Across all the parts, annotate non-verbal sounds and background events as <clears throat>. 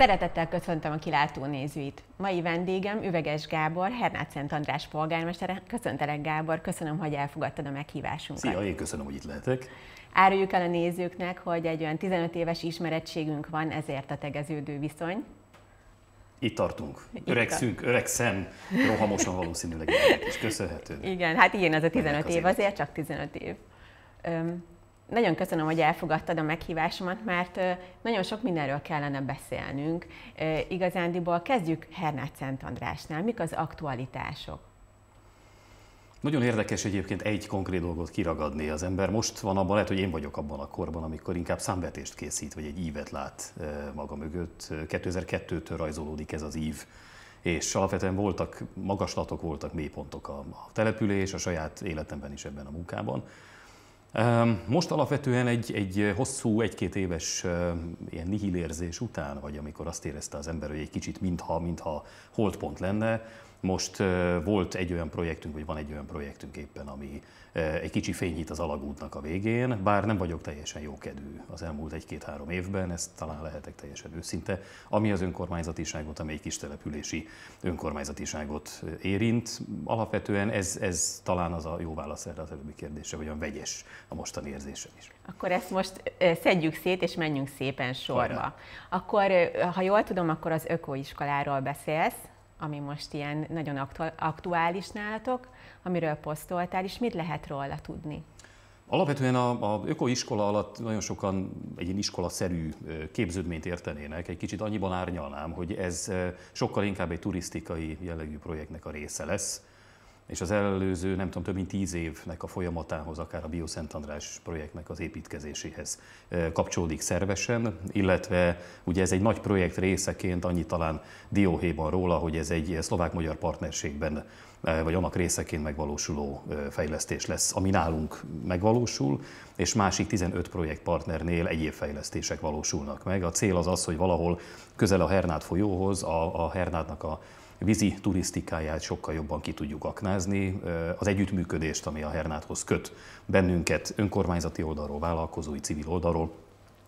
Szeretettel köszöntöm a kilátó nézőit. Mai vendégem Üveges Gábor, Hernát Szent András polgármestere. Köszöntelek Gábor, köszönöm, hogy elfogadtad a meghívásunkat. Szia, én köszönöm, hogy itt lehetek. Áruljuk el a nézőknek, hogy egy olyan 15 éves ismerettségünk van, ezért a tegeződő viszony. Itt tartunk. Öregszünk, öregszem, rohamosan valószínűleg, és köszönhető. Igen, hát ilyen az a 15 év, azért csak 15 év. Nagyon köszönöm, hogy elfogadtad a meghívásomat, mert nagyon sok mindenről kellene beszélnünk. Igazándiból kezdjük Hernát Szent Andrásnál. Mik az aktualitások? Nagyon érdekes egyébként egy konkrét dolgot kiragadni az ember. Most van abban, lehet, hogy én vagyok abban a korban, amikor inkább számvetést készít, vagy egy ívet lát maga mögött. 2002-től rajzolódik ez az ív és alapvetően voltak magaslatok, voltak mélypontok a, a település, a saját életemben is ebben a munkában. Ehm, most alapvetően egy, egy hosszú, egy-két éves ehm, ilyen nihilérzés után, vagy amikor azt érezte az ember, hogy egy kicsit mintha, mintha holdpont lenne, most volt egy olyan projektünk, vagy van egy olyan projektünk éppen, ami egy kicsi fényít az alagútnak a végén, bár nem vagyok teljesen jókedvű az elmúlt egy-két-három évben, ezt talán lehetek teljesen őszinte, ami az önkormányzatiságot, ami egy kis települési önkormányzatiságot érint. Alapvetően ez, ez talán az a jó válasz erre az előbbi kérdésre, vagy olyan vegyes a mostani érzésem is. Akkor ezt most szedjük szét, és menjünk szépen sorba. Hajrá. Akkor, ha jól tudom, akkor az ökoiskoláról beszélsz, ami most ilyen nagyon aktuális nálatok, amiről posztoltál, és mit lehet róla tudni? Alapvetően a, a ökoiskola alatt nagyon sokan egy ilyen iskolaszerű képződményt értenének, egy kicsit annyiban árnyalnám, hogy ez sokkal inkább egy turisztikai jellegű projektnek a része lesz, és az előző, nem tudom, több mint tíz évnek a folyamatához, akár a Bioszent András projektnek az építkezéséhez kapcsolódik szervesen, illetve ugye ez egy nagy projekt részeként annyi talán dióhéjban róla, hogy ez egy szlovák-magyar partnerségben vagy annak részeként megvalósuló fejlesztés lesz, ami nálunk megvalósul, és másik 15 projektpartnernél egyéb fejlesztések valósulnak meg. A cél az az, hogy valahol közel a Hernád folyóhoz, a, a a vízi turisztikáját sokkal jobban ki tudjuk aknázni, az együttműködést, ami a Hernáthoz köt bennünket önkormányzati oldalról, vállalkozói, civil oldalról,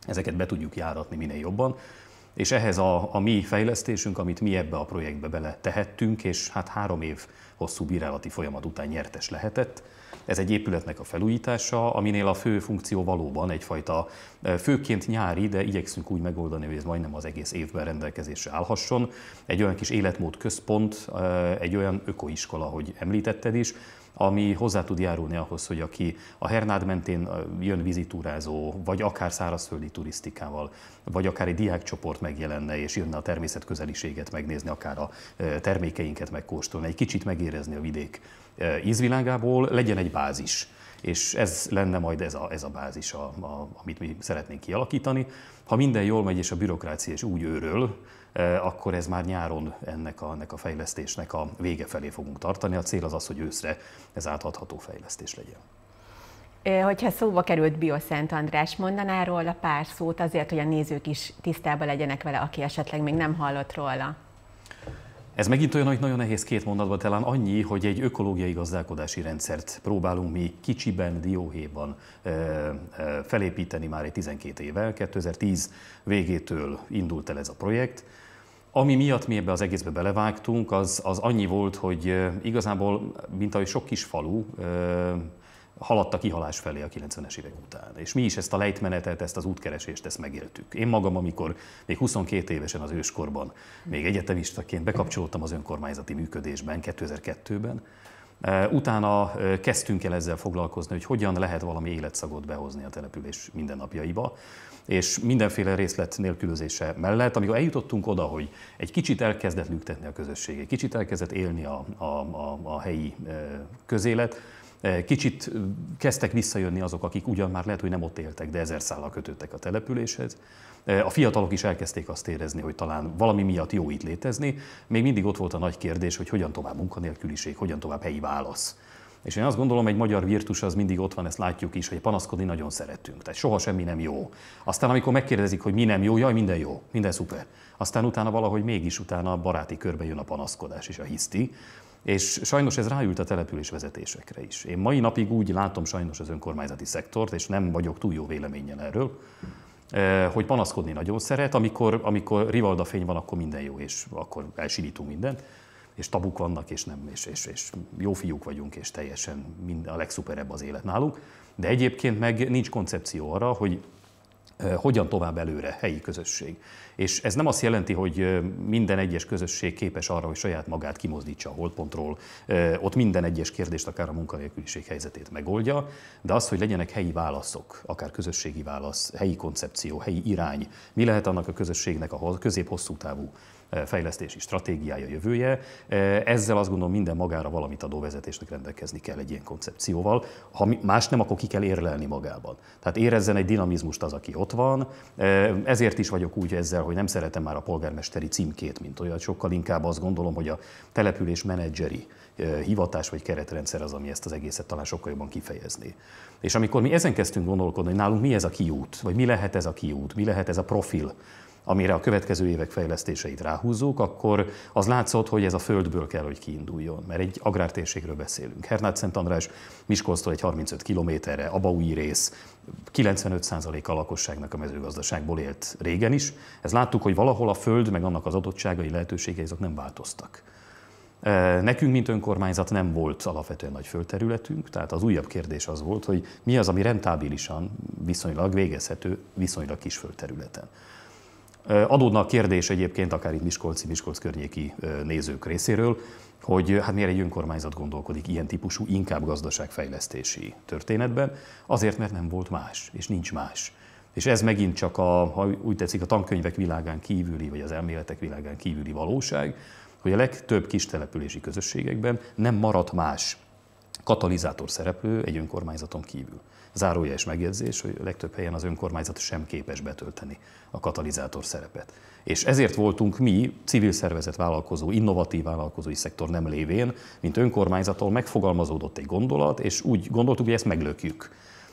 ezeket be tudjuk járatni minél jobban, és ehhez a, a mi fejlesztésünk, amit mi ebbe a projektbe bele tehettünk, és hát három év hosszú bírálati folyamat után nyertes lehetett, ez egy épületnek a felújítása, aminél a fő funkció valóban egyfajta főként nyári, de igyekszünk úgy megoldani, hogy ez majdnem az egész évben rendelkezésre állhasson. Egy olyan kis életmód központ, egy olyan ökoiskola, hogy említetted is, ami hozzá tud járulni ahhoz, hogy aki a Hernád mentén jön vizitúrázó, vagy akár szárazföldi turisztikával, vagy akár egy diákcsoport megjelenne, és jönne a természet közeliséget megnézni, akár a termékeinket megkóstolni, egy kicsit megérezni a vidék ízvilágából, legyen egy bázis és ez lenne majd ez a, ez a bázis, a, a, amit mi szeretnénk kialakítani. Ha minden jól megy, és a bürokrácia is úgy őröl, Eh, akkor ez már nyáron ennek a, ennek a fejlesztésnek a vége felé fogunk tartani. A cél az az, hogy őszre ez átadható fejlesztés legyen. Eh, hogyha szóba került Bioszent András, mondaná róla pár szót azért, hogy a nézők is tisztában legyenek vele, aki esetleg még nem hallott róla? Ez megint olyan, hogy nagyon nehéz két mondatban talán annyi, hogy egy ökológiai gazdálkodási rendszert próbálunk mi kicsiben, dióhéjban eh, felépíteni már egy 12 évvel. 2010 végétől indult el ez a projekt. Ami miatt mi ebbe az egészbe belevágtunk, az, az annyi volt, hogy igazából, mint ahogy sok kis falu, haladt a kihalás felé a 90-es évek után. És mi is ezt a lejtmenetet, ezt az útkeresést, ezt megéltük. Én magam, amikor még 22 évesen az őskorban, még egyetemistaként bekapcsolódtam az önkormányzati működésben 2002-ben, Utána kezdtünk el ezzel foglalkozni, hogy hogyan lehet valami életszagot behozni a település mindennapjaiba és mindenféle részlet nélkülözése mellett, amikor eljutottunk oda, hogy egy kicsit elkezdett lüktetni a közösség, egy kicsit elkezdett élni a, a, a, a helyi e, közélet, e, Kicsit e, kezdtek visszajönni azok, akik ugyan már lehet, hogy nem ott éltek, de ezer szállal kötődtek a településhez. A fiatalok is elkezdték azt érezni, hogy talán valami miatt jó itt létezni. Még mindig ott volt a nagy kérdés, hogy hogyan tovább munkanélküliség, hogyan tovább helyi válasz és én azt gondolom, egy magyar virtus az mindig ott van, ezt látjuk is, hogy panaszkodni nagyon szeretünk. Tehát soha semmi nem jó. Aztán amikor megkérdezik, hogy mi nem jó, jaj, minden jó, minden szuper. Aztán utána valahogy mégis utána a baráti körbe jön a panaszkodás és a hiszti. És sajnos ez ráült a település vezetésekre is. Én mai napig úgy látom sajnos az önkormányzati szektort, és nem vagyok túl jó véleményen erről, eh, hogy panaszkodni nagyon szeret, amikor, amikor rivalda fény van, akkor minden jó, és akkor elsinítunk mindent és tabuk vannak, és nem, és, és, és jó fiúk vagyunk, és teljesen mind, a legszuperebb az élet nálunk. De egyébként meg nincs koncepció arra, hogy hogyan tovább előre, helyi közösség. És ez nem azt jelenti, hogy minden egyes közösség képes arra, hogy saját magát kimozdítsa a holtpontról, ott minden egyes kérdést, akár a munkanélküliség helyzetét megoldja, de az, hogy legyenek helyi válaszok, akár közösségi válasz, helyi koncepció, helyi irány, mi lehet annak a közösségnek a közép-hosszú távú fejlesztési stratégiája, jövője. Ezzel azt gondolom minden magára valamit adó vezetésnek rendelkezni kell egy ilyen koncepcióval. Ha más nem, akkor ki kell érlelni magában. Tehát érezzen egy dinamizmust az, aki ott van. Ezért is vagyok úgy ezzel, hogy nem szeretem már a polgármesteri címkét, mint olyan. Sokkal inkább azt gondolom, hogy a település menedzseri hivatás vagy keretrendszer az, ami ezt az egészet talán sokkal jobban kifejezni. És amikor mi ezen kezdtünk gondolkodni, hogy nálunk mi ez a kiút, vagy mi lehet ez a kiút, mi lehet ez a profil, amire a következő évek fejlesztéseit ráhúzzuk, akkor az látszott, hogy ez a földből kell, hogy kiinduljon, mert egy agrártérségről beszélünk. Hernád Szent András Miskolctól egy 35 kilométerre, Abaúi rész, 95% a lakosságnak a mezőgazdaságból élt régen is. Ez láttuk, hogy valahol a föld, meg annak az adottságai, lehetőségei, azok nem változtak. E, nekünk, mint önkormányzat nem volt alapvetően nagy földterületünk, tehát az újabb kérdés az volt, hogy mi az, ami rentábilisan viszonylag végezhető viszonylag kis földterületen. Adódna a kérdés egyébként akár itt Miskolci, Miskolc környéki nézők részéről, hogy hát miért egy önkormányzat gondolkodik ilyen típusú, inkább gazdaságfejlesztési történetben, azért, mert nem volt más, és nincs más. És ez megint csak a, ha úgy tetszik, a tankönyvek világán kívüli, vagy az elméletek világán kívüli valóság, hogy a legtöbb kis települési közösségekben nem maradt más katalizátor szereplő egy önkormányzaton kívül. Zárója és megjegyzés, hogy a legtöbb helyen az önkormányzat sem képes betölteni a katalizátor szerepet. És ezért voltunk mi, civil szervezet vállalkozó, innovatív vállalkozói szektor nem lévén, mint önkormányzattól megfogalmazódott egy gondolat, és úgy gondoltuk, hogy ezt meglökjük.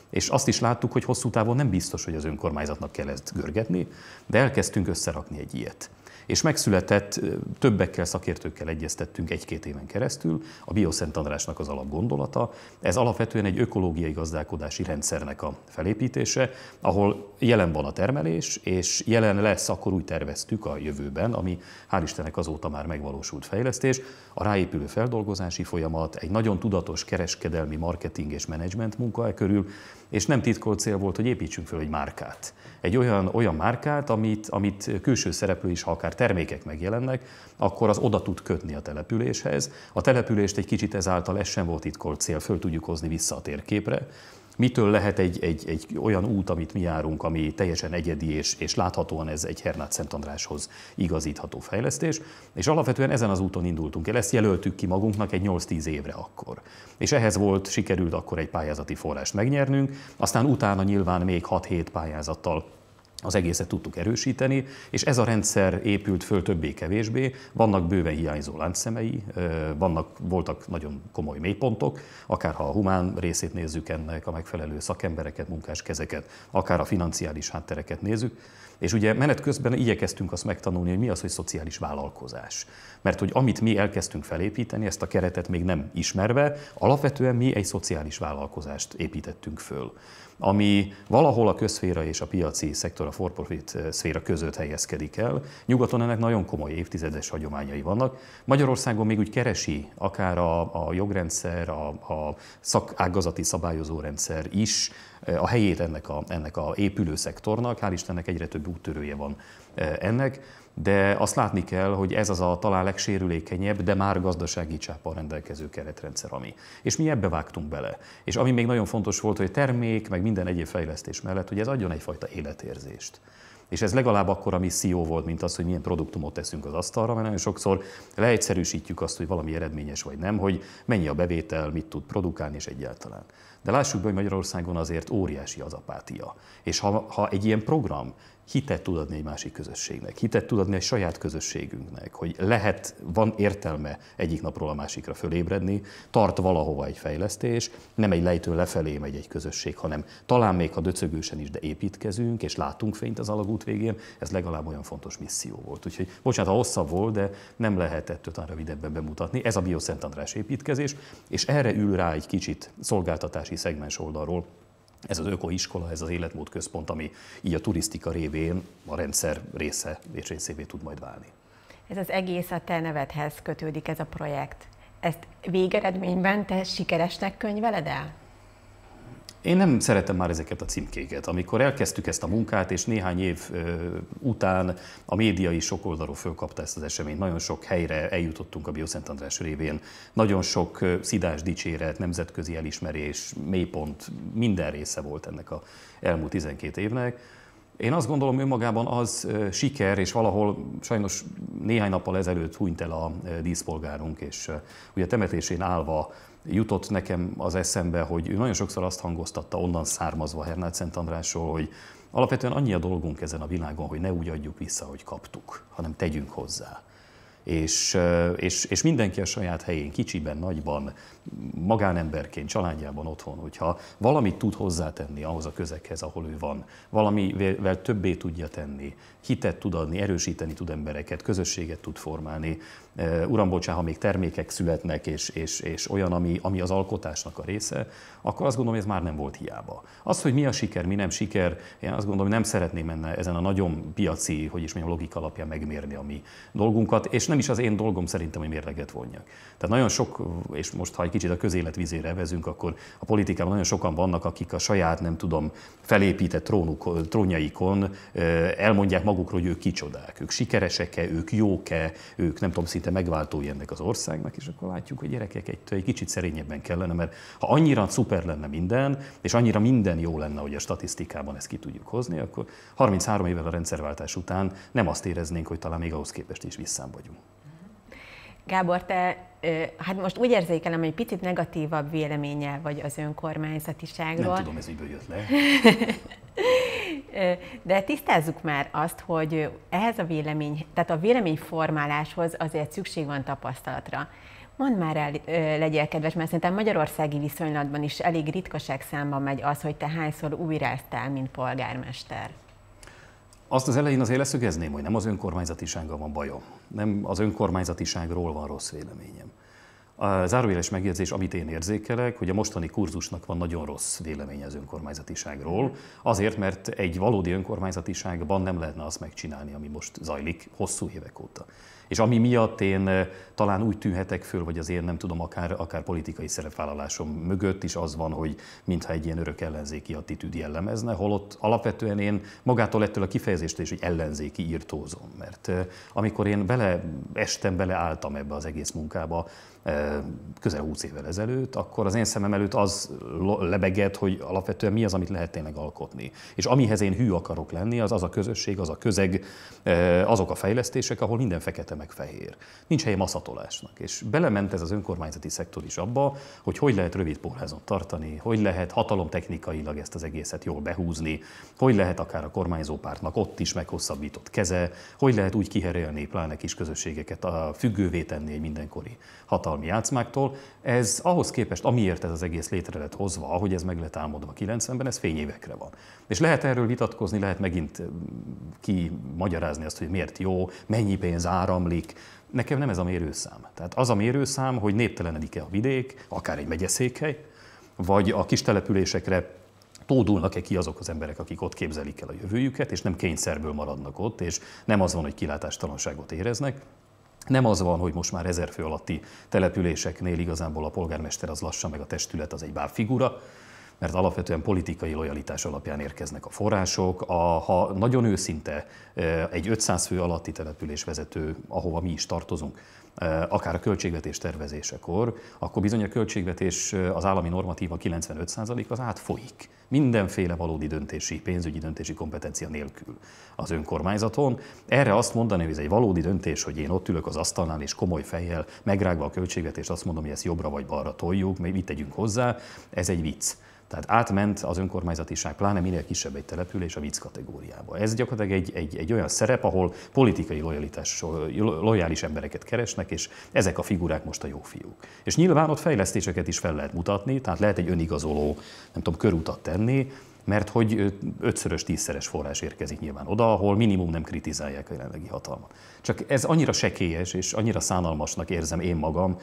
És azt is láttuk, hogy hosszú távon nem biztos, hogy az önkormányzatnak kell ezt görgetni, de elkezdtünk összerakni egy ilyet és megszületett, többekkel, szakértőkkel egyeztettünk egy-két éven keresztül, a bioszent Andrásnak az alapgondolata. Ez alapvetően egy ökológiai gazdálkodási rendszernek a felépítése, ahol jelen van a termelés, és jelen lesz, akkor úgy terveztük a jövőben, ami hál' Istennek azóta már megvalósult fejlesztés, a ráépülő feldolgozási folyamat, egy nagyon tudatos kereskedelmi marketing és menedzsment munka körül, és nem titkolt cél volt, hogy építsünk fel egy márkát. Egy olyan, olyan márkát, amit, amit külső szereplő is, ha akár termékek megjelennek, akkor az oda tud kötni a településhez. A települést egy kicsit ezáltal ez sem volt titkolt cél, föl tudjuk hozni vissza a térképre, mitől lehet egy, egy, egy olyan út, amit mi járunk, ami teljesen egyedi, és, és láthatóan ez egy Hernát Szent Andráshoz igazítható fejlesztés. És alapvetően ezen az úton indultunk el, ezt jelöltük ki magunknak egy 8-10 évre akkor. És ehhez volt, sikerült akkor egy pályázati forrást megnyernünk, aztán utána nyilván még 6-7 pályázattal az egészet tudtuk erősíteni, és ez a rendszer épült föl többé-kevésbé. Vannak bőven hiányzó láncszemei, vannak, voltak nagyon komoly mélypontok, akár ha a humán részét nézzük ennek, a megfelelő szakembereket, munkáskezeket, akár a financiális háttereket nézzük. És ugye menet közben igyekeztünk azt megtanulni, hogy mi az, hogy szociális vállalkozás. Mert hogy amit mi elkezdtünk felépíteni, ezt a keretet még nem ismerve, alapvetően mi egy szociális vállalkozást építettünk föl ami valahol a közszféra és a piaci szektor, a for-profit eh, szféra között helyezkedik el. Nyugaton ennek nagyon komoly évtizedes hagyományai vannak. Magyarországon még úgy keresi akár a, a jogrendszer, a, a szakágazati szabályozó rendszer is eh, a helyét ennek a, ennek a épülő szektornak. Hál' Istennek egyre több úttörője van eh, ennek de azt látni kell, hogy ez az a talán legsérülékenyebb, de már gazdasági csáppal rendelkező keretrendszer, ami. És mi ebbe vágtunk bele. És ami még nagyon fontos volt, hogy termék, meg minden egyéb fejlesztés mellett, hogy ez adjon egyfajta életérzést. És ez legalább akkor, ami misszió e volt, mint az, hogy milyen produktumot teszünk az asztalra, mert nagyon sokszor leegyszerűsítjük azt, hogy valami eredményes vagy nem, hogy mennyi a bevétel, mit tud produkálni, és egyáltalán. De lássuk be, hogy Magyarországon azért óriási az apátia. És ha, ha egy ilyen program hitet tud adni egy másik közösségnek, hitet tud adni egy saját közösségünknek, hogy lehet, van értelme egyik napról a másikra fölébredni, tart valahova egy fejlesztés, nem egy lejtő lefelé megy egy közösség, hanem talán még ha döcögősen is, de építkezünk, és látunk fényt az alagút végén, ez legalább olyan fontos misszió volt. Úgyhogy, bocsánat, ha hosszabb volt, de nem lehetett öt rövidebben bemutatni. Ez a Bio Szent András építkezés, és erre ül rá egy kicsit szolgáltatási szegmens oldalról ez az ökoiskola, ez az életmód központ, ami így a turisztika révén a rendszer része és részévé tud majd válni. Ez az egész a te nevedhez kötődik ez a projekt. Ezt végeredményben te sikeresnek könyveled el? Én nem szeretem már ezeket a címkéket. Amikor elkezdtük ezt a munkát, és néhány év után a média is sok oldalról fölkapta ezt az eseményt, nagyon sok helyre eljutottunk a Bioszent András révén, nagyon sok szidás dicséret, nemzetközi elismerés, mélypont, minden része volt ennek a elmúlt 12 évnek én azt gondolom, önmagában az siker, és valahol sajnos néhány nappal ezelőtt hunyt el a díszpolgárunk, és ugye temetésén állva jutott nekem az eszembe, hogy ő nagyon sokszor azt hangoztatta, onnan származva Hernád Szent Andrásról, hogy alapvetően annyi a dolgunk ezen a világon, hogy ne úgy adjuk vissza, hogy kaptuk, hanem tegyünk hozzá és, és, és mindenki a saját helyén, kicsiben, nagyban, magánemberként, családjában, otthon, hogyha valamit tud hozzátenni ahhoz a közeghez, ahol ő van, valamivel többé tudja tenni, hitet tud adni, erősíteni tud embereket, közösséget tud formálni, uram, bocsán, ha még termékek születnek, és, és, és olyan, ami, ami az alkotásnak a része, akkor azt gondolom, hogy ez már nem volt hiába. Az, hogy mi a siker, mi nem siker, én azt gondolom, hogy nem szeretném enne, ezen a nagyon piaci, hogy is mondjam, logika alapján megmérni a mi dolgunkat, és nem is az én dolgom szerintem, hogy mérleget vonjak. Tehát nagyon sok, és most ha egy kicsit a közélet vizére vezünk, akkor a politikában nagyon sokan vannak, akik a saját, nem tudom, felépített trónuk, trónjaikon elmondják magukról, hogy ők kicsodák, ők sikeresek-e, ők jók-e, ők nem tudom, szinte szinte megváltói ennek az országnak, és akkor látjuk, hogy gyerekek egy, egy kicsit szerényebben kellene, mert ha annyira szuper lenne minden, és annyira minden jó lenne, hogy a statisztikában ezt ki tudjuk hozni, akkor 33 évvel a rendszerváltás után nem azt éreznénk, hogy talán még ahhoz képest is visszább vagyunk. Gábor, te hát most úgy érzékelem, hogy picit negatívabb véleménye vagy az önkormányzatiságról. Nem tudom, ez miből jött le. <laughs> De tisztázzuk már azt, hogy ehhez a vélemény, tehát a véleményformáláshoz azért szükség van tapasztalatra. Mondd már el, legyél kedves, mert szerintem magyarországi viszonylatban is elég ritkaság számban megy az, hogy te hányszor újráztál, mint polgármester. Azt az elején azért leszögezném, hogy nem az önkormányzatisággal van bajom. Nem az önkormányzatiságról van rossz véleményem. A zárójeles megjegyzés, amit én érzékelek, hogy a mostani kurzusnak van nagyon rossz véleménye az önkormányzatiságról, azért, mert egy valódi önkormányzatiságban nem lehetne azt megcsinálni, ami most zajlik hosszú évek óta. És ami miatt én talán úgy tűnhetek föl, vagy azért nem tudom, akár, akár politikai szerepvállalásom mögött is az van, hogy mintha egy ilyen örök ellenzéki attitűd jellemezne, holott alapvetően én magától ettől a kifejezéstől is, hogy ellenzéki írtózom. Mert amikor én beleestem, beleálltam ebbe az egész munkába, közel 20 évvel ezelőtt, akkor az én szemem előtt az lebegett, hogy alapvetően mi az, amit lehet tényleg alkotni. És amihez én hű akarok lenni, az az a közösség, az a közeg, azok a fejlesztések, ahol minden fekete meg fehér. Nincs helye maszatolásnak. És belement ez az önkormányzati szektor is abba, hogy hogy lehet rövid pórházon tartani, hogy lehet hatalomtechnikailag ezt az egészet jól behúzni, hogy lehet akár a kormányzópártnak ott is meghosszabbított keze, hogy lehet úgy kiherélni pláne kis közösségeket, a függővé tenni egy mindenkori hatalom hatalmi játszmáktól. Ez ahhoz képest, amiért ez az egész létre lett hozva, ahogy ez meg lett álmodva 90-ben, ez fényévekre van. És lehet erről vitatkozni, lehet megint magyarázni azt, hogy miért jó, mennyi pénz áramlik. Nekem nem ez a mérőszám. Tehát az a mérőszám, hogy néptelenedik-e a vidék, akár egy megyeszékhely, vagy a kis településekre tódulnak-e ki azok az emberek, akik ott képzelik el a jövőjüket, és nem kényszerből maradnak ott, és nem az van, hogy kilátástalanságot éreznek, nem az van, hogy most már ezer fő alatti településeknél igazából a polgármester az lassan, meg a testület az egy figura mert alapvetően politikai lojalitás alapján érkeznek a források. A, ha nagyon őszinte egy 500 fő alatti vezető, ahova mi is tartozunk, akár a költségvetés tervezésekor, akkor bizony a költségvetés, az állami normatíva 95% az átfolyik. Mindenféle valódi döntési, pénzügyi döntési kompetencia nélkül az önkormányzaton. Erre azt mondani, hogy ez egy valódi döntés, hogy én ott ülök az asztalnál és komoly fejjel megrágva a költségvetést, azt mondom, hogy ezt jobbra vagy balra toljuk, mit tegyünk hozzá, ez egy vicc. Tehát átment az önkormányzatiság, pláne minél kisebb egy település a vicc kategóriába. Ez gyakorlatilag egy, egy, egy olyan szerep, ahol politikai lojalitás, lojális embereket keresnek, és ezek a figurák most a jó fiúk. És nyilván ott fejlesztéseket is fel lehet mutatni, tehát lehet egy önigazoló, nem tudom, körutat tenni, mert hogy ötszörös, tízszeres forrás érkezik nyilván oda, ahol minimum nem kritizálják a jelenlegi hatalmat. Csak ez annyira sekélyes és annyira szánalmasnak érzem én magam,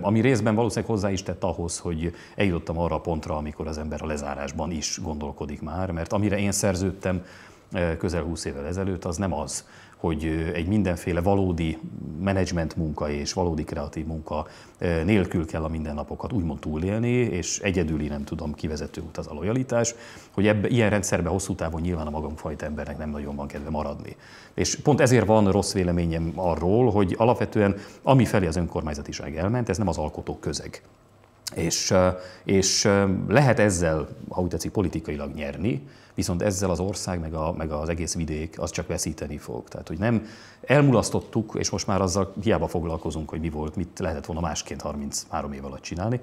ami részben valószínűleg hozzá is tett ahhoz, hogy eljutottam arra a pontra, amikor az ember a lezárásban is gondolkodik már, mert amire én szerződtem közel 20 évvel ezelőtt, az nem az, hogy egy mindenféle valódi menedzsment munka és valódi kreatív munka nélkül kell a mindennapokat úgymond túlélni, és egyedüli nem tudom kivezető út az a lojalitás, hogy ebbe, ilyen rendszerben hosszú távon nyilván a magunk fajta embernek nem nagyon van kedve maradni. És pont ezért van rossz véleményem arról, hogy alapvetően ami felé az önkormányzatiság elment, ez nem az alkotó közeg. És, és lehet ezzel ha úgy tetszik, politikailag nyerni, viszont ezzel az ország, meg, a, meg az egész vidék az csak veszíteni fog. Tehát, hogy nem elmulasztottuk, és most már azzal hiába foglalkozunk, hogy mi volt, mit lehetett volna másként 33 év alatt csinálni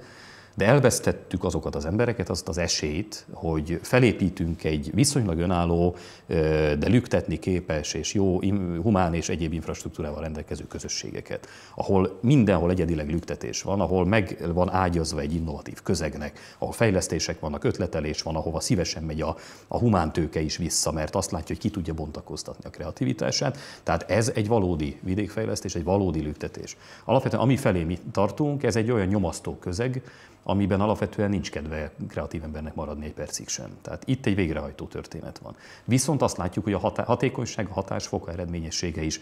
de elvesztettük azokat az embereket, azt az esélyt, hogy felépítünk egy viszonylag önálló, de lüktetni képes és jó humán és egyéb infrastruktúrával rendelkező közösségeket, ahol mindenhol egyedileg lüktetés van, ahol meg van ágyazva egy innovatív közegnek, ahol fejlesztések vannak, ötletelés van, ahova szívesen megy a, a humántőke is vissza, mert azt látja, hogy ki tudja bontakoztatni a kreativitását. Tehát ez egy valódi vidékfejlesztés, egy valódi lüktetés. Alapvetően ami felé mi tartunk, ez egy olyan nyomasztó közeg, amiben alapvetően nincs kedve kreatív embernek maradni egy percig sem. Tehát itt egy végrehajtó történet van. Viszont azt látjuk, hogy a hatékonyság, a hatásfoka eredményessége is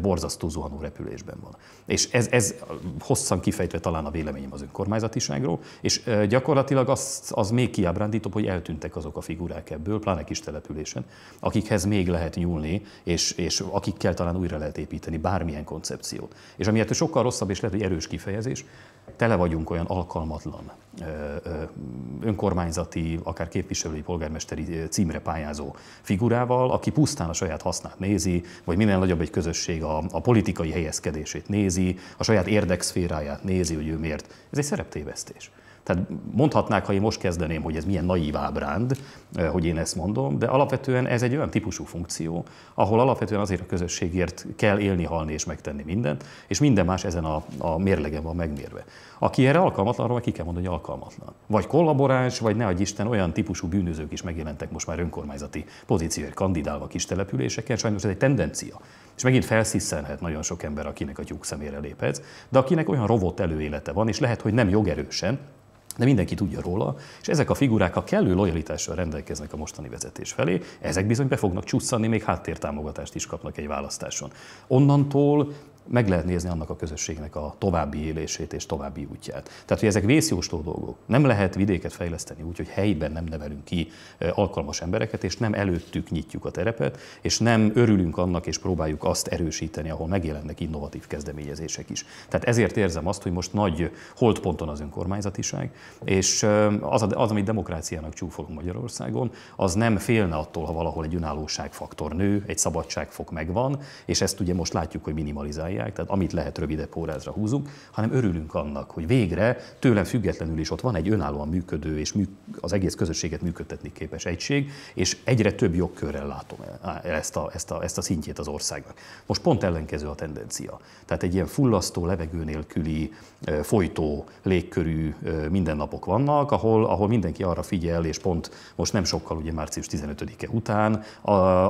borzasztó zuhanó repülésben van. És ez, ez hosszan kifejtve talán a véleményem az önkormányzatiságról, és gyakorlatilag az, az még kiábrándítóbb, hogy eltűntek azok a figurák ebből, pláne kis településen, akikhez még lehet nyúlni, és, és akikkel talán újra lehet építeni bármilyen koncepciót. És ami ettől sokkal rosszabb, és lehet, hogy erős kifejezés, tele vagyunk olyan alkalmatlan önkormányzati, akár képviselői, polgármesteri címre pályázó figurával, aki pusztán a saját hasznát nézi, vagy minél nagyobb egy közösség a, a politikai helyezkedését nézi, a saját érdekszféráját nézi, hogy ő miért. Ez egy szereptévesztés. Tehát mondhatnák, ha én most kezdeném, hogy ez milyen naív ábránd, eh, hogy én ezt mondom, de alapvetően ez egy olyan típusú funkció, ahol alapvetően azért a közösségért kell élni, halni és megtenni mindent, és minden más ezen a, a mérlegen van megmérve. Aki erre alkalmatlan, arra ki kell mondani, hogy alkalmatlan. Vagy kollaboráns, vagy ne Isten, olyan típusú bűnözők is megjelentek most már önkormányzati pozícióért kandidálva kis településeken, sajnos ez egy tendencia. És megint felsziszenhet nagyon sok ember, akinek a tyúk szemére léphetsz, de akinek olyan rovott előélete van, és lehet, hogy nem jogerősen, de mindenki tudja róla, és ezek a figurák, a kellő lojalitással rendelkeznek a mostani vezetés felé, ezek bizony be fognak csusszanni, még háttértámogatást is kapnak egy választáson. Onnantól meg lehet nézni annak a közösségnek a további élését és további útját. Tehát, hogy ezek vészjóstó dolgok. Nem lehet vidéket fejleszteni úgy, hogy helyben nem nevelünk ki alkalmas embereket, és nem előttük nyitjuk a terepet, és nem örülünk annak, és próbáljuk azt erősíteni, ahol megjelennek innovatív kezdeményezések is. Tehát ezért érzem azt, hogy most nagy holdponton az önkormányzatiság, és az, az amit demokráciának csúfolunk Magyarországon, az nem félne attól, ha valahol egy önállóságfaktor nő, egy szabadságfok megvan, és ezt ugye most látjuk, hogy minimalizálják csinálják, tehát amit lehet rövidebb órázra húzunk, hanem örülünk annak, hogy végre tőlem függetlenül is ott van egy önállóan működő és az egész közösséget működtetni képes egység, és egyre több jogkörrel látom ezt a, ezt a, ezt a szintjét az országnak. Most pont ellenkező a tendencia. Tehát egy ilyen fullasztó, levegő nélküli, folytó légkörű mindennapok vannak, ahol, ahol mindenki arra figyel, és pont most nem sokkal, ugye március 15-e után,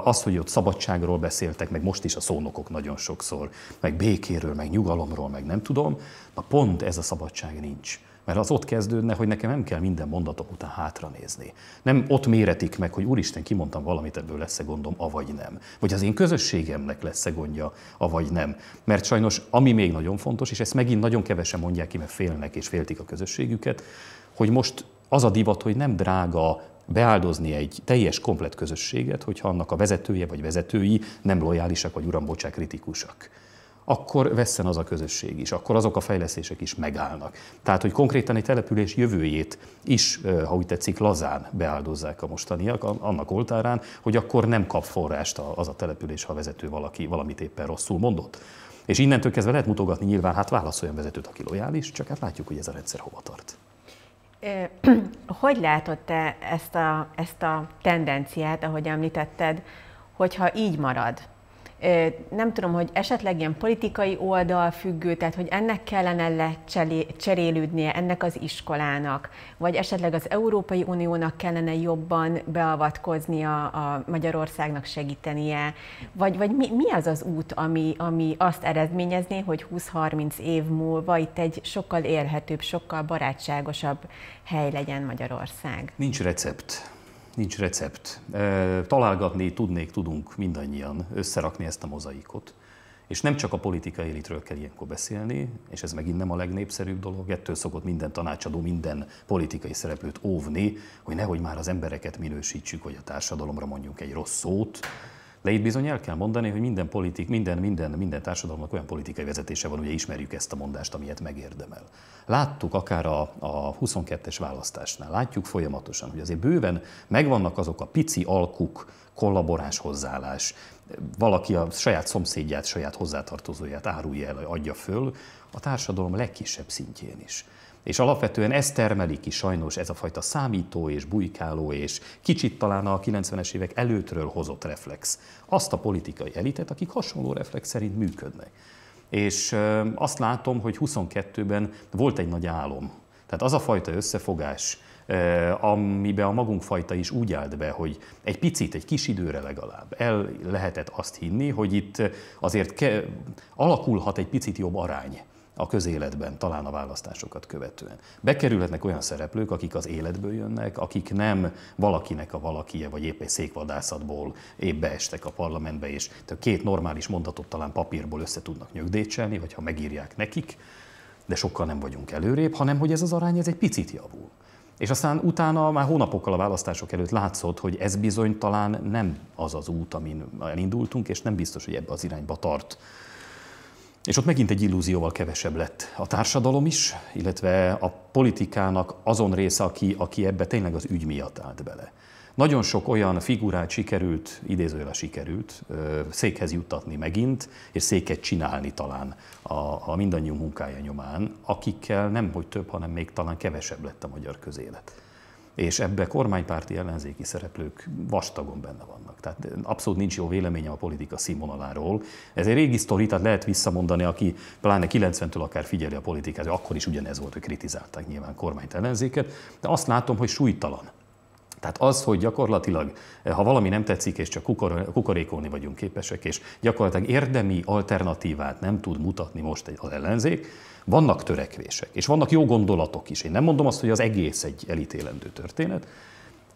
az, hogy ott szabadságról beszéltek, meg most is a szónokok nagyon sokszor, meg meg békéről, meg nyugalomról, meg nem tudom, na pont ez a szabadság nincs. Mert az ott kezdődne, hogy nekem nem kell minden mondatok után hátranézni. Nem ott méretik meg, hogy úristen, kimondtam valamit, ebből lesz-e gondom, avagy nem. Vagy az én közösségemnek lesz-e gondja, avagy nem. Mert sajnos, ami még nagyon fontos, és ezt megint nagyon kevesen mondják ki, mert félnek és féltik a közösségüket, hogy most az a divat, hogy nem drága beáldozni egy teljes, komplet közösséget, hogyha annak a vezetője vagy vezetői nem lojálisak vagy uram, bocsá, kritikusak akkor vesszen az a közösség is, akkor azok a fejlesztések is megállnak. Tehát, hogy konkrétan egy település jövőjét is, ha úgy tetszik, lazán beáldozzák a mostaniak, annak oltárán, hogy akkor nem kap forrást az a település, ha a vezető valaki valamit éppen rosszul mondott. És innentől kezdve lehet mutogatni nyilván, hát válaszoljon vezetőt, aki lojális, csak hát látjuk, hogy ez a rendszer hova tart. <clears throat> Hogy látod te ezt a, ezt a tendenciát, ahogy említetted, hogyha így marad, nem tudom, hogy esetleg ilyen politikai oldal függő, tehát hogy ennek kellene lecserélődnie ennek az iskolának, vagy esetleg az Európai Uniónak kellene jobban beavatkoznia, a Magyarországnak segítenie, vagy, vagy mi, mi az az út, ami, ami azt eredményezné, hogy 20-30 év múlva itt egy sokkal élhetőbb, sokkal barátságosabb hely legyen Magyarország? Nincs recept. Nincs recept. Találgatni tudnék, tudunk mindannyian összerakni ezt a mozaikot. És nem csak a politikai elitről kell ilyenkor beszélni, és ez megint nem a legnépszerűbb dolog, ettől szokott minden tanácsadó, minden politikai szereplőt óvni, hogy nehogy már az embereket minősítsük, hogy a társadalomra mondjuk egy rossz szót, de itt bizony el kell mondani, hogy minden politik, minden, minden, minden társadalomnak olyan politikai vezetése van, ugye ismerjük ezt a mondást, amilyet megérdemel. Láttuk akár a, a 22-es választásnál, látjuk folyamatosan, hogy azért bőven megvannak azok a pici alkuk, kollaboráns hozzáállás, valaki a saját szomszédját, saját hozzátartozóját árulja el, adja föl, a társadalom legkisebb szintjén is. És alapvetően ezt termeli ki sajnos ez a fajta számító és bujkáló és kicsit talán a 90-es évek előtről hozott reflex. Azt a politikai elitet, akik hasonló reflex szerint működnek. És azt látom, hogy 22-ben volt egy nagy álom. Tehát az a fajta összefogás, amiben a magunk fajta is úgy állt be, hogy egy picit, egy kis időre legalább el lehetett azt hinni, hogy itt azért ke- alakulhat egy picit jobb arány a közéletben, talán a választásokat követően. Bekerülhetnek olyan szereplők, akik az életből jönnek, akik nem valakinek a valakije, vagy épp egy székvadászatból épp beestek a parlamentbe, és két normális mondatot talán papírból össze tudnak nyögdécselni, ha megírják nekik, de sokkal nem vagyunk előrébb, hanem hogy ez az arány ez egy picit javul. És aztán utána már hónapokkal a választások előtt látszott, hogy ez bizony talán nem az az út, amin elindultunk, és nem biztos, hogy ebbe az irányba tart és ott megint egy illúzióval kevesebb lett a társadalom is, illetve a politikának azon része, aki, aki ebbe tényleg az ügy miatt állt bele. Nagyon sok olyan figurát sikerült, idézőjele sikerült, székhez juttatni megint, és széket csinálni talán a, a mindannyiunk munkája nyomán, akikkel nem hogy több, hanem még talán kevesebb lett a magyar közélet és ebbe kormánypárti ellenzéki szereplők vastagon benne vannak. Tehát abszolút nincs jó véleményem a politika színvonaláról. Ez egy régi sztori, tehát lehet visszamondani, aki pláne 90-től akár figyeli a politikát, akkor is ugyanez volt, hogy kritizálták nyilván kormányt ellenzéket, de azt látom, hogy súlytalan tehát az, hogy gyakorlatilag, eh, ha valami nem tetszik, és csak kukor, kukorékolni vagyunk képesek, és gyakorlatilag érdemi alternatívát nem tud mutatni most egy ellenzék, vannak törekvések, és vannak jó gondolatok is. Én nem mondom azt, hogy az egész egy elítélendő történet,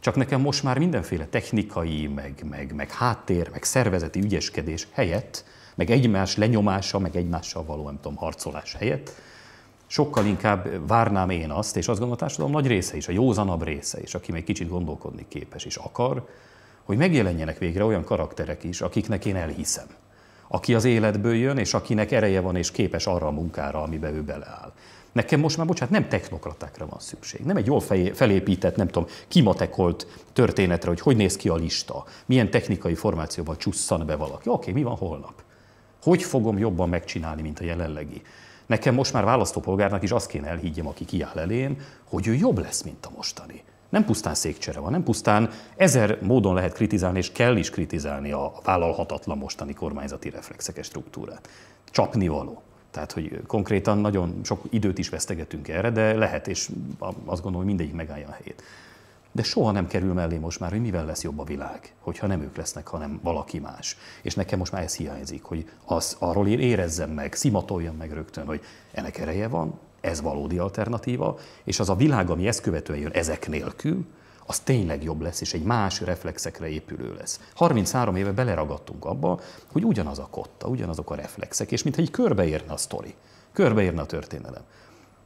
csak nekem most már mindenféle technikai, meg, meg, meg háttér, meg szervezeti ügyeskedés helyett, meg egymás lenyomása, meg egymással való, nem tudom, harcolás helyett sokkal inkább várnám én azt, és azt gondolom a társadalom nagy része is, a józanabb része is, aki még kicsit gondolkodni képes és akar, hogy megjelenjenek végre olyan karakterek is, akiknek én elhiszem. Aki az életből jön, és akinek ereje van és képes arra a munkára, amiben ő beleáll. Nekem most már, bocsánat, nem technokratákra van szükség. Nem egy jól felépített, nem tudom, kimatekolt történetre, hogy hogy néz ki a lista, milyen technikai formációval csusszan be valaki. Oké, mi van holnap? Hogy fogom jobban megcsinálni, mint a jelenlegi? Nekem most már választópolgárnak is azt kéne elhiggyem, aki kiáll elém, hogy ő jobb lesz, mint a mostani. Nem pusztán székcsere van, nem pusztán ezer módon lehet kritizálni, és kell is kritizálni a vállalhatatlan mostani kormányzati reflexek struktúrát. Csapni való. Tehát, hogy konkrétan nagyon sok időt is vesztegetünk erre, de lehet, és azt gondolom, hogy mindegyik megállja a helyét de soha nem kerül mellé most már, hogy mivel lesz jobb a világ, hogyha nem ők lesznek, hanem valaki más. És nekem most már ez hiányzik, hogy az, arról érezzem meg, szimatoljam meg rögtön, hogy ennek ereje van, ez valódi alternatíva, és az a világ, ami ezt követően jön ezek nélkül, az tényleg jobb lesz, és egy más reflexekre épülő lesz. 33 éve beleragadtunk abba, hogy ugyanaz a kotta, ugyanazok a reflexek, és mintha egy körbeérne a sztori, körbeérne a történelem.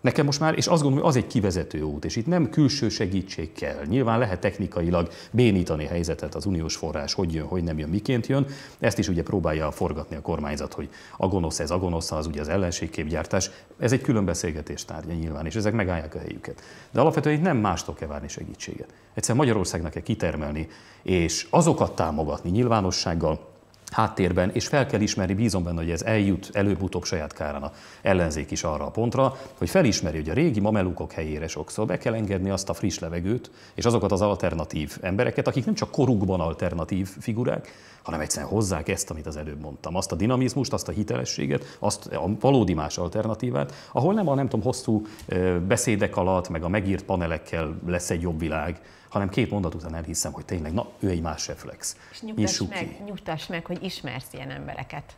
Nekem most már, és azt gondolom, hogy az egy kivezető út, és itt nem külső segítség kell. Nyilván lehet technikailag bénítani helyzetet, az uniós forrás, hogy jön, hogy nem jön, miként jön. Ezt is ugye próbálja forgatni a kormányzat, hogy a gonosz ez, a gonosz az, ugye az ellenségképgyártás. Ez egy külön beszélgetés tárgya nyilván, és ezek megállják a helyüket. De alapvetően itt nem mástól kell várni segítséget. Egyszerűen Magyarországnak kell kitermelni, és azokat támogatni nyilvánossággal, háttérben, és fel kell ismerni, bízom benne, hogy ez eljut előbb-utóbb saját kárán a ellenzék is arra a pontra, hogy felismeri, hogy a régi mamelukok helyére sokszor be kell engedni azt a friss levegőt, és azokat az alternatív embereket, akik nem csak korukban alternatív figurák, hanem egyszerűen hozzák ezt, amit az előbb mondtam, azt a dinamizmust, azt a hitelességet, azt a valódi más alternatívát, ahol nem a nem tudom, hosszú beszédek alatt, meg a megírt panelekkel lesz egy jobb világ, hanem két mondat után elhiszem, hogy tényleg, na, ő egy más reflex. És nyugtass, meg, nyugtass meg, hogy ismersz ilyen embereket.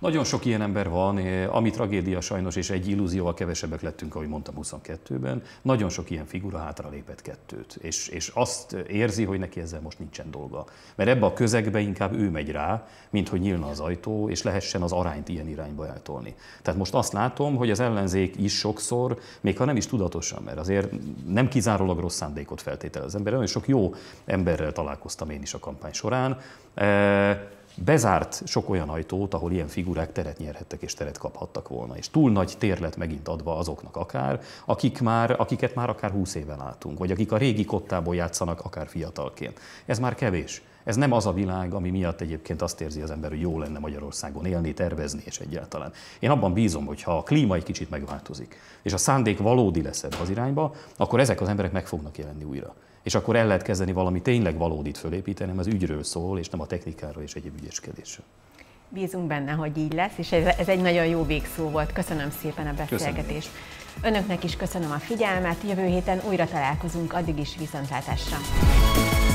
Nagyon sok ilyen ember van, eh, ami tragédia sajnos, és egy illúzióval kevesebbek lettünk, ahogy mondtam 22-ben. Nagyon sok ilyen figura hátra lépett kettőt, és, és azt érzi, hogy neki ezzel most nincsen dolga. Mert ebbe a közegbe inkább ő megy rá, mint hogy nyílna az ajtó, és lehessen az arányt ilyen irányba eltolni. Tehát most azt látom, hogy az ellenzék is sokszor, még ha nem is tudatosan, mert azért nem kizárólag rossz szándékot feltétel az ember, nagyon sok jó emberrel találkoztam én is a kampány során, eh, bezárt sok olyan ajtót, ahol ilyen figurák teret nyerhettek és teret kaphattak volna. És túl nagy tér lett megint adva azoknak akár, akik már, akiket már akár húsz éve látunk, vagy akik a régi kottából játszanak akár fiatalként. Ez már kevés. Ez nem az a világ, ami miatt egyébként azt érzi az ember, hogy jó lenne Magyarországon élni, tervezni és egyáltalán. Én abban bízom, hogy ha a klíma egy kicsit megváltozik, és a szándék valódi lesz ebbe az irányba, akkor ezek az emberek meg fognak jelenni újra. És akkor el lehet kezdeni valami tényleg valódit fölépíteni, hanem az ügyről szól, és nem a technikáról és egyéb ügyeskedésről. Bízunk benne, hogy így lesz, és ez, ez egy nagyon jó végszó volt. Köszönöm szépen a beszélgetést. Önöknek is köszönöm a figyelmet, jövő héten újra találkozunk, addig is viszontlátásra!